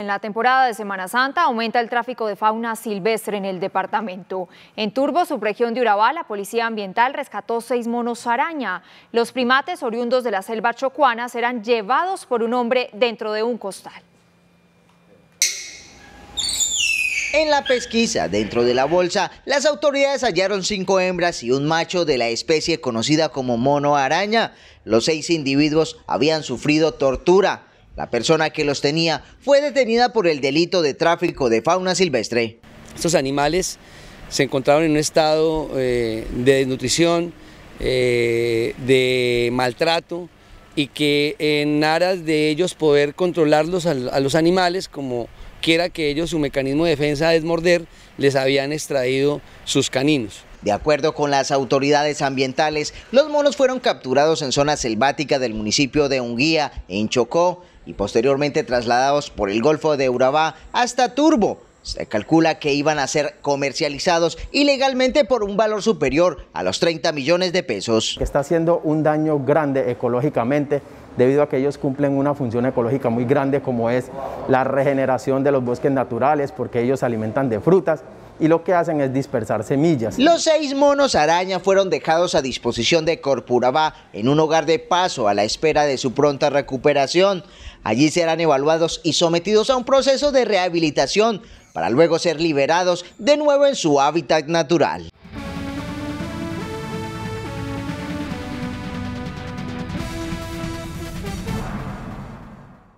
En la temporada de Semana Santa aumenta el tráfico de fauna silvestre en el departamento. En Turbo, subregión de Urabá, la Policía Ambiental rescató seis monos araña. Los primates oriundos de la selva chocuana serán llevados por un hombre dentro de un costal. En la pesquisa dentro de la bolsa, las autoridades hallaron cinco hembras y un macho de la especie conocida como mono araña. Los seis individuos habían sufrido tortura la persona que los tenía fue detenida por el delito de tráfico de fauna silvestre. Estos animales se encontraron en un estado eh, de desnutrición, eh, de maltrato y que en aras de ellos poder controlarlos a, a los animales como quiera que ellos su mecanismo de defensa es morder, les habían extraído sus caninos. De acuerdo con las autoridades ambientales, los monos fueron capturados en zona selvática del municipio de Unguía, en Chocó, y posteriormente trasladados por el Golfo de Urabá hasta Turbo. Se calcula que iban a ser comercializados ilegalmente por un valor superior a los 30 millones de pesos. Está haciendo un daño grande ecológicamente debido a que ellos cumplen una función ecológica muy grande como es la regeneración de los bosques naturales porque ellos se alimentan de frutas y lo que hacen es dispersar semillas. Los seis monos araña fueron dejados a disposición de Corpurabá en un hogar de paso a la espera de su pronta recuperación. Allí serán evaluados y sometidos a un proceso de rehabilitación para luego ser liberados de nuevo en su hábitat natural.